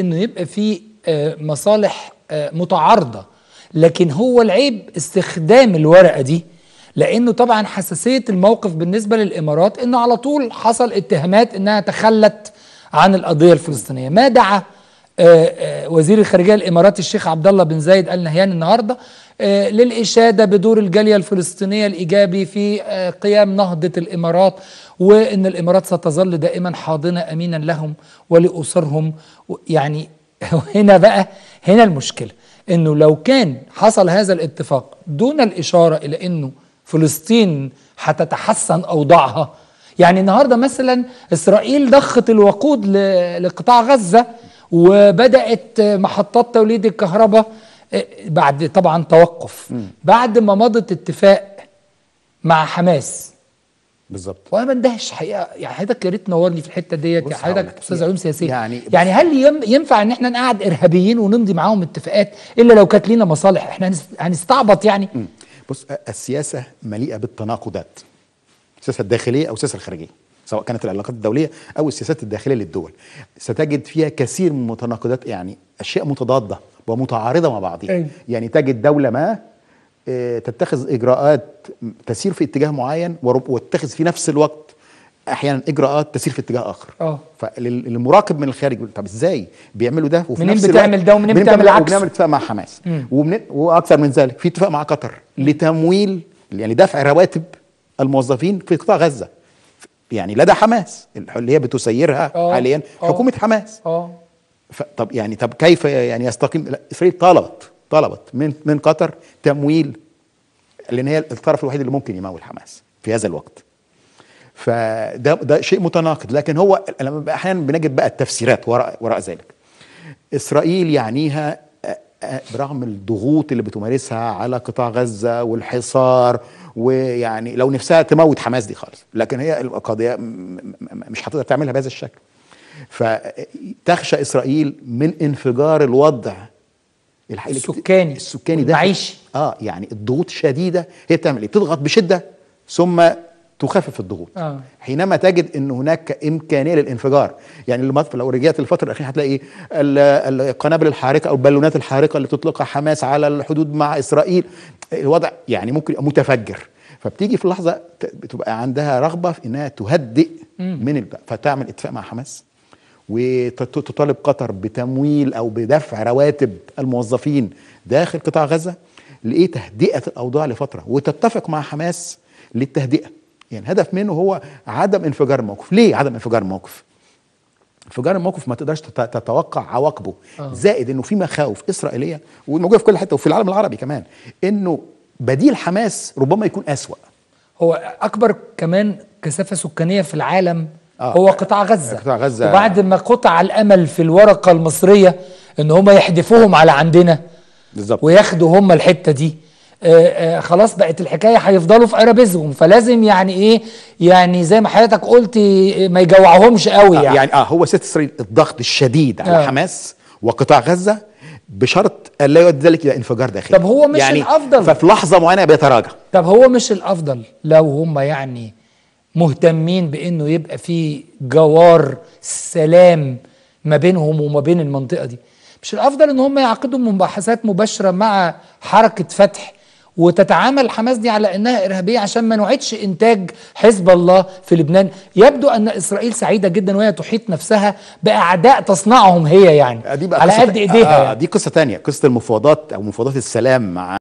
انه يبقى في آه، مصالح آه، متعارضه لكن هو العيب استخدام الورقه دي لانه طبعا حساسيه الموقف بالنسبه للامارات انه على طول حصل اتهامات انها تخلت عن القضيه الفلسطينيه ما دعا آه، آه، وزير الخارجيه الاماراتي الشيخ عبد الله بن زايد ال نهيان النهارده آه، للاشاده بدور الجاليه الفلسطينيه الايجابي في قيام نهضه الامارات وان الامارات ستظل دائما حاضنه امينا لهم ولاسرهم يعني هنا بقى هنا المشكله انه لو كان حصل هذا الاتفاق دون الاشاره الى انه فلسطين هتتحسن اوضاعها يعني النهارده مثلا اسرائيل ضخت الوقود لقطاع غزه وبدات محطات توليد الكهرباء آه، بعد طبعا توقف بعد ما مضت اتفاق مع حماس بالظبط وانا بندهش حقيقه يعني حضرتك يا ريت تنورني في الحته ديت يا يعني حضرتك استاذ علوم سياسيه يعني يعني هل ينفع ان احنا نقعد ارهابيين ونمضي معاهم اتفاقات الا لو كانت لينا مصالح احنا هنستعبط يعني بص السياسه مليئه بالتناقضات السياسه الداخليه او السياسه الخارجيه سواء كانت العلاقات الدولية أو السياسات الداخلية للدول ستجد فيها كثير من المتناقضات يعني أشياء متضادة ومتعارضة مع بعضها أيوة. يعني تجد دولة ما آه، تتخذ إجراءات تسير في اتجاه معين وتتخذ في نفس الوقت احيانا اجراءات تسير في اتجاه اخر اه فالمراقب من الخارج طب ازاي بيعملوا ده وفي منين نفس بتعمل ده ومنين بتعمل العكس بنعمل اتفاق مع حماس ومن واكثر من ذلك في اتفاق مع قطر لتمويل يعني دفع رواتب الموظفين في قطاع غزه يعني لدى حماس اللي هي بتسيرها أوه. آه. حاليا حكومه أوه. حماس اه طب يعني طب كيف يعني يستقيم اسرائيل طلبت طلبت من من قطر تمويل لان هي الطرف الوحيد اللي ممكن يمول حماس في هذا الوقت فده ده شيء متناقض لكن هو لما احيانا بنجد بقى التفسيرات وراء وراء ذلك اسرائيل يعنيها برغم الضغوط اللي بتمارسها على قطاع غزه والحصار ويعني لو نفسها تموت حماس دي خالص لكن هي القضيه مش هتقدر تعملها بهذا الشكل فتخشى اسرائيل من انفجار الوضع السكاني السكاني ده اه يعني الضغوط الشديده هي بتعمل ايه؟ بتضغط بشده ثم تخفف الضغوط آه. حينما تجد ان هناك امكانيه للانفجار يعني لو رجعت الفتره الاخيره هتلاقي القنابل الحارقه او البالونات الحارقه اللي تطلقها حماس على الحدود مع اسرائيل الوضع يعني ممكن متفجر فبتيجي في لحظه بتبقى عندها رغبه في انها تهدئ من فتعمل اتفاق مع حماس وتطالب قطر بتمويل او بدفع رواتب الموظفين داخل قطاع غزه لايه تهدئه الاوضاع لفتره وتتفق مع حماس للتهدئه يعني هدف منه هو عدم انفجار الموقف ليه عدم انفجار الموقف انفجار الموقف ما تقدرش تتوقع عواقبه آه. زائد انه في مخاوف اسرائيليه وموجوده في كل حته وفي العالم العربي كمان انه بديل حماس ربما يكون اسوا هو اكبر كمان كثافه سكانيه في العالم آه. هو قطاع غزه قطاع غزه وبعد ما قطع الامل في الورقه المصريه ان هم يحدفوهم على عندنا بالظبط وياخدوا هم الحته دي آه، آه، خلاص بقت الحكايه هيفضلوا في ارابيزهم فلازم يعني ايه يعني زي ما حضرتك قلت آه، ما يجوعهمش قوي يعني, آه يعني اه هو ست اسرائيل الضغط الشديد على آه. حماس وقطاع غزه بشرط لا يؤدي ذلك الى انفجار داخلي طب هو مش يعني الافضل ففي لحظه معينه بيتراجع طب هو مش الافضل لو هم يعني مهتمين بانه يبقى في جوار سلام ما بينهم وما بين المنطقه دي مش الافضل ان هم يعقدوا مباحثات مباشره مع حركه فتح وتتعامل حماس دي على انها ارهابيه عشان ما نعيدش انتاج حزب الله في لبنان يبدو ان اسرائيل سعيده جدا وهي تحيط نفسها باعداء تصنعهم هي يعني آه، دي بقى على قد ايديها آه يعني. دي قصه تانية قصه المفاوضات او مفاوضات السلام مع